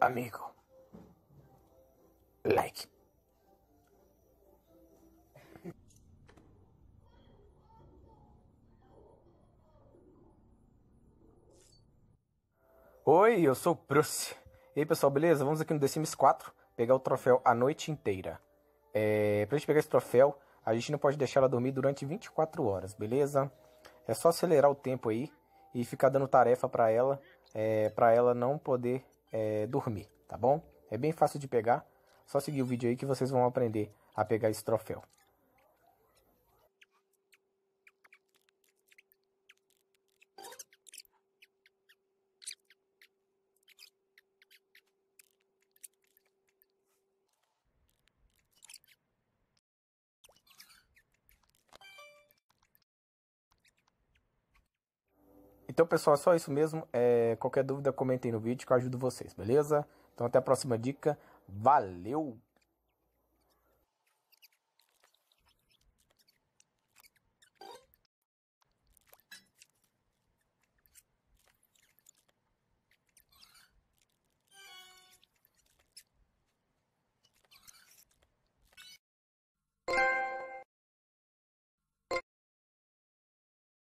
amigo. Like. Oi, eu sou o Bruce. E aí, pessoal, beleza? Vamos aqui no The Sims 4 pegar o troféu a noite inteira. É, pra gente pegar esse troféu, a gente não pode deixar ela dormir durante 24 horas, beleza? É só acelerar o tempo aí e ficar dando tarefa para ela, é, para ela não poder é, dormir, tá bom? É bem fácil de pegar, só seguir o vídeo aí que vocês vão aprender a pegar esse troféu. Então, pessoal, é só isso mesmo. É, qualquer dúvida, comentem no vídeo que eu ajudo vocês, beleza? Então, até a próxima dica. Valeu!